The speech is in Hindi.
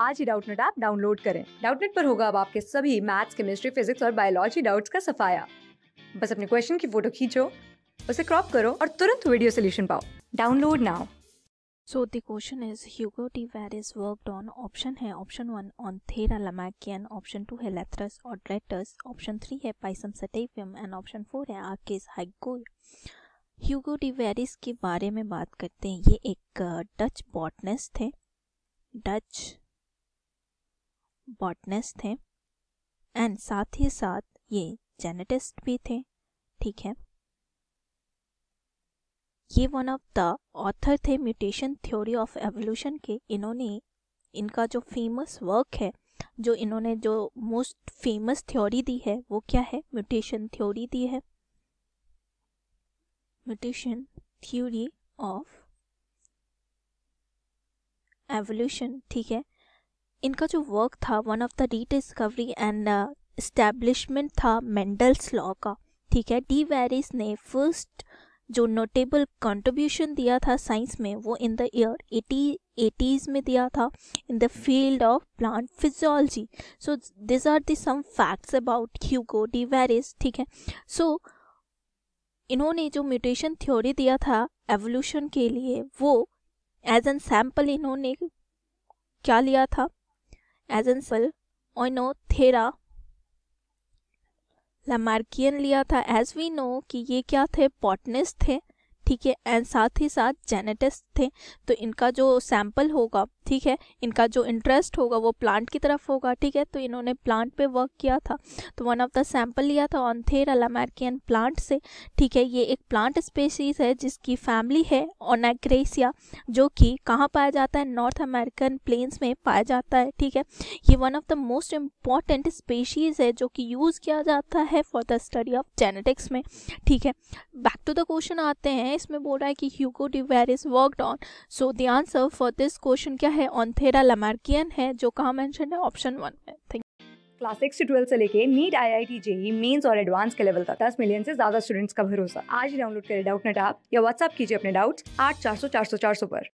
आज ही डाउटनेट ऐप डाउनलोड करें डाउटनेट पर होगा अब आपके सभी मैथ्स केमिस्ट्री फिजिक्स और बायोलॉजी डाउट्स का सफाया बस अपने क्वेश्चन की फोटो खींचो उसे क्रॉप करो और तुरंत वीडियो सोल्यूशन पाओ download now So the question is Hugo T. Varis worked on option है option one Oenothera lamarckiana option two है लेथरस और Drectus option थ्री है Pisum Satavium and option four है Arcus Hugo Hugo de Vries के बारे में बात करते हैं ये एक डच बॉटनिस्ट थे डच बॉटनिस्ट थे एंड साथ ही साथ ये जेनेटिस्ट भी थे ठीक है ये वन ऑफ द ऑथर थे म्यूटेशन थ्योरी ऑफ एवोल्यूशन के इन्होंने इनका जो फेमस वर्क है जो इन्होंने जो मोस्ट फेमस थ्योरी दी है वो क्या है म्यूटेशन थ्योरी दी है म्यूटेशन थ्योरी ऑफ एवोल्यूशन ठीक है इनका जो वर्क था one of the rediscovery and establishment था मेंडल्स लॉ का ठीक है डी वेरिस ने फर्स्ट जो नोटेबल कंट्रीब्यूशन दिया था साइंस में वो in the year eighty eighties में दिया था in the field of plant physiology so these are the some facts about Hugo de Vries ठीक है सो so, इन्होंने जो म्यूटेशन थ्योरी दिया था एवोल्यूशन के लिए वो एज एन सैम्पल इन्होंने क्या लिया था एज एन एंसल थेरा लमार्कियन लिया था एज वी नो कि ये क्या थे बॉटनिस्ट थे ठीक है एंड साथ ही साथ जेनेटिस्ट थे तो इनका जो सैंपल होगा ठीक है इनका जो इंटरेस्ट होगा वो प्लांट की तरफ होगा ठीक है तो इन्होंने प्लांट पे वर्क किया था तो वन ऑफ द सैंपल लिया था ऑनथेर अलामेरिकन प्लांट से ठीक है ये एक प्लांट स्पेसीज है जिसकी फैमिली है ओनाग्रेसिया जो कि कहाँ पाया जाता है नॉर्थ अमेरिकन प्लेन्स में पाया जाता है ठीक है ये one of the most important species है जो कि यूज़ किया जाता है for the study of genetics में ठीक है बैक टू द क्वेश्चन आते हैं इसमें बोल रहा है कि Hugo de Vries worked on so the answer for this question क्या है ऑनथेरा लमार्कियन है जो कहाँ मैंशन है ऑप्शन वन में थैंक क्लास सिक्स से ट्वेल्व से लेके NEET I I T JEE mains और एडवांस के लेवल तक दस मिलियन से ज्यादा स्टूडेंट्स का भरोसा आज डाउनलोड करें डाउट नेट आप या व्हाट्सअप कीजिए अपने डाउट्स आठ चार सौ चार सौ चार सौ पर